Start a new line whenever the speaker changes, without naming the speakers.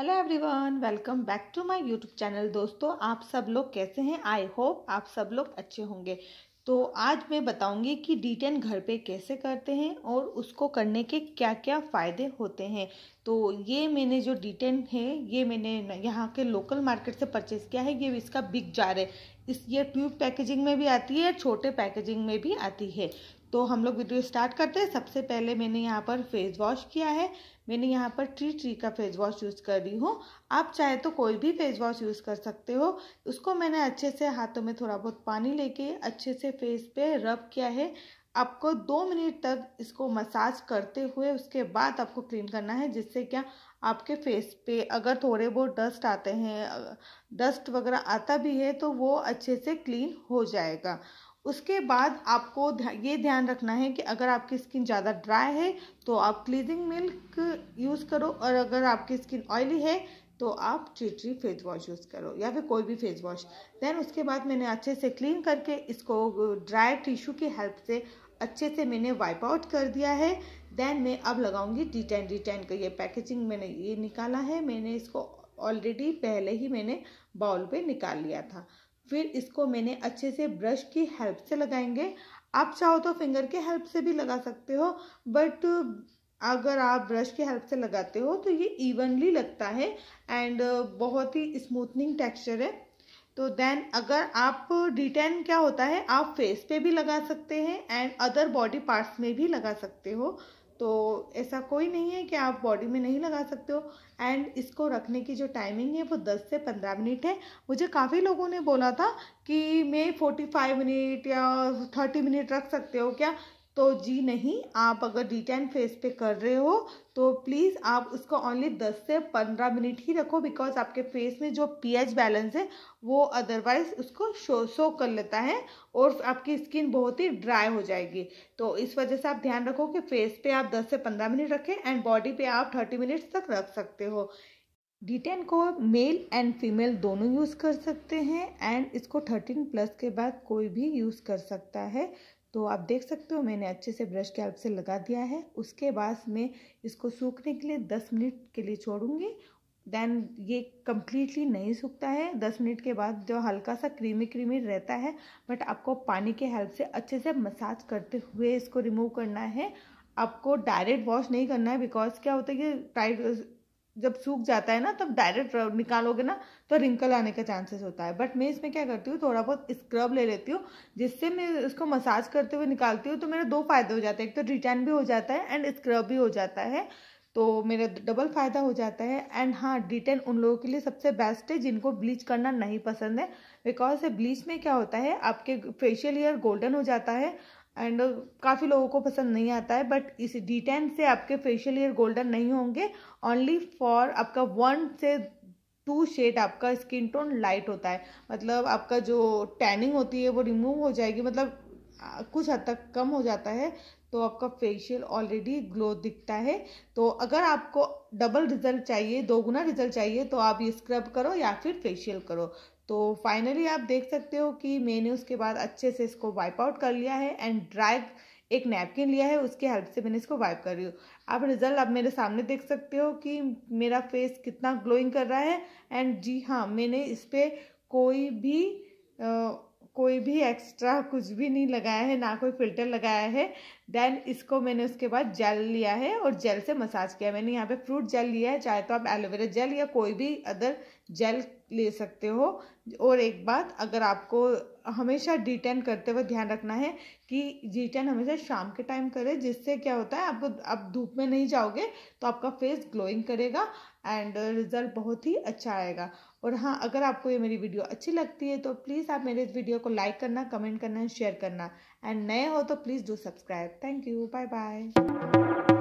hello everyone welcome back to my YouTube channel दोस्तों आप सब लोग कैसे हैं आई होप आप सब लोग अच्छे होंगे तो आज मैं बताऊंगी कि डिटेन घर पे कैसे करते हैं और उसको करने के क्या क्या फ़ायदे होते हैं तो ये मैंने जो डिटेन है ये मैंने यहाँ के लोकल मार्केट से परचेज़ किया है ये इसका बिग जार है इस ये ट्यूब पैकेजिंग में भी आती है छोटे पैकेजिंग में भी आती है तो हम लोग वीडियो स्टार्ट करते हैं सबसे पहले मैंने यहाँ पर फेस वॉश किया है मैंने यहाँ पर ट्री ट्री का फेस वॉश यूज़ कर रही हूँ आप चाहे तो कोई भी फेस वॉश यूज़ कर सकते हो उसको मैंने अच्छे से हाथों में थोड़ा बहुत पानी लेके अच्छे से फेस पे रब किया है आपको दो मिनट तक इसको मसाज करते हुए उसके बाद आपको क्लीन करना है जिससे क्या आपके फेस पे अगर थोड़े बहुत डस्ट आते हैं डस्ट वगैरह आता भी है तो वो अच्छे से क्लीन हो जाएगा उसके बाद आपको ये ध्यान रखना है कि अगर आपकी स्किन ज़्यादा ड्राई है तो आप क्लीजिंग मिल्क यूज़ करो और अगर आपकी स्किन ऑयली है तो आप चिटरी फेस वॉश यूज़ करो या फिर कोई भी फेस वॉश देन उसके बाद मैंने अच्छे से क्लीन करके इसको ड्राई टिश्यू की हेल्प से अच्छे से मैंने वाइप आउट कर दिया है देन मैं अब लगाऊंगी डिटेन टेन का ये पैकेजिंग मैंने ये निकाला है मैंने इसको ऑलरेडी पहले ही मैंने बाउल पे निकाल लिया था फिर इसको मैंने अच्छे से ब्रश की हेल्प से लगाएंगे आप चाहो तो फिंगर के हेल्प से भी लगा सकते हो बट अगर आप ब्रश के हेल्प से लगाते हो तो ये इवनली लगता है एंड बहुत ही स्मूथनिंग टेक्सचर है तो देन अगर आप डिटेन क्या होता है आप फेस पे भी लगा सकते हैं एंड अदर बॉडी पार्ट्स में भी लगा सकते हो तो ऐसा कोई नहीं है कि आप बॉडी में नहीं लगा सकते हो एंड इसको रखने की जो टाइमिंग है वो 10 से 15 मिनट है मुझे काफ़ी लोगों ने बोला था कि मैं 45 मिनट या 30 मिनट रख सकते हो क्या तो जी नहीं आप अगर डिटेन फेस पे कर रहे हो तो प्लीज़ आप उसको ओनली 10 से 15 मिनट ही रखो बिकॉज आपके फेस में जो पीएच बैलेंस है वो अदरवाइज उसको शो शो कर लेता है और आपकी स्किन बहुत ही ड्राई हो जाएगी तो इस वजह से आप ध्यान रखो कि फेस पे आप 10 से 15 मिनट रखें एंड बॉडी पे आप 30 मिनट्स तक रख सकते हो डिटेन को मेल एंड फीमेल दोनों यूज़ कर सकते हैं एंड इसको थर्टीन प्लस के बाद कोई भी यूज़ कर सकता है तो आप देख सकते हो मैंने अच्छे से ब्रश की हेल्प से लगा दिया है उसके बाद मैं इसको सूखने के लिए दस मिनट के लिए छोड़ूंगी देन ये कम्प्लीटली नहीं सूखता है दस मिनट के बाद जो हल्का सा क्रीमी क्रीमी रहता है बट आपको पानी के हेल्प से अच्छे से मसाज करते हुए इसको रिमूव करना है आपको डायरेक्ट वॉश नहीं करना है बिकॉज क्या होता है कि टाइट जब सूख जाता है ना तब डायरेक्ट निकालोगे ना तो रिंकल आने का चांसेस होता है बट मैं इसमें क्या करती हूँ थोड़ा बहुत स्क्रब ले लेती हूँ जिससे मैं इसको मसाज करते हुए निकालती हूँ तो मेरे दो फायदे हो जाते हैं एक तो रिटर्न भी हो जाता है एंड स्क्रब भी हो जाता है तो मेरा डबल फ़ायदा हो जाता है एंड हाँ डिटेन उन लोगों के लिए सबसे बेस्ट है जिनको ब्लीच करना नहीं पसंद है बिकॉज ब्लीच में क्या होता है आपके फेशियल हेयर गोल्डन हो जाता है एंड काफ़ी लोगों को पसंद नहीं आता है बट इस डी टेन से आपके फेशियल ईयर गोल्डन नहीं होंगे ओनली फॉर आपका वन से टू शेड आपका स्किन टोन लाइट होता है मतलब आपका जो टैनिंग होती है वो रिमूव हो जाएगी मतलब कुछ हद तक कम हो जाता है तो आपका फेशियल ऑलरेडी ग्लो दिखता है तो अगर आपको डबल रिजल्ट चाहिए दोगुना रिजल्ट चाहिए तो आप ये स्क्रब करो या फिर फेशियल करो तो फाइनली आप देख सकते हो कि मैंने उसके बाद अच्छे से इसको वाइप आउट कर लिया है एंड ड्राई एक नैपकिन लिया है उसके हेल्प से मैंने इसको वाइप कर रही हूँ आप रिजल्ट आप मेरे सामने देख सकते हो कि मेरा फेस कितना ग्लोइंग कर रहा है एंड जी हाँ मैंने इस पर कोई भी आ, कोई भी एक्स्ट्रा कुछ भी नहीं लगाया है ना कोई फिल्टर लगाया है देन इसको मैंने उसके बाद जेल लिया है और जेल से मसाज किया मैंने यहाँ पे फ्रूट जेल लिया है चाहे तो आप एलोवेरा जेल या कोई भी अदर जेल ले सकते हो और एक बात अगर आपको हमेशा डिटेन करते हुए ध्यान रखना है कि डिटेन हमेशा शाम के टाइम करें जिससे क्या होता है आपको आप धूप में नहीं जाओगे तो आपका फेस ग्लोइंग करेगा एंड रिजल्ट बहुत ही अच्छा आएगा और हाँ अगर आपको ये मेरी वीडियो अच्छी लगती है तो प्लीज़ आप मेरे इस वीडियो को लाइक करना कमेंट करना शेयर करना एंड नए हो तो please do subscribe thank you bye bye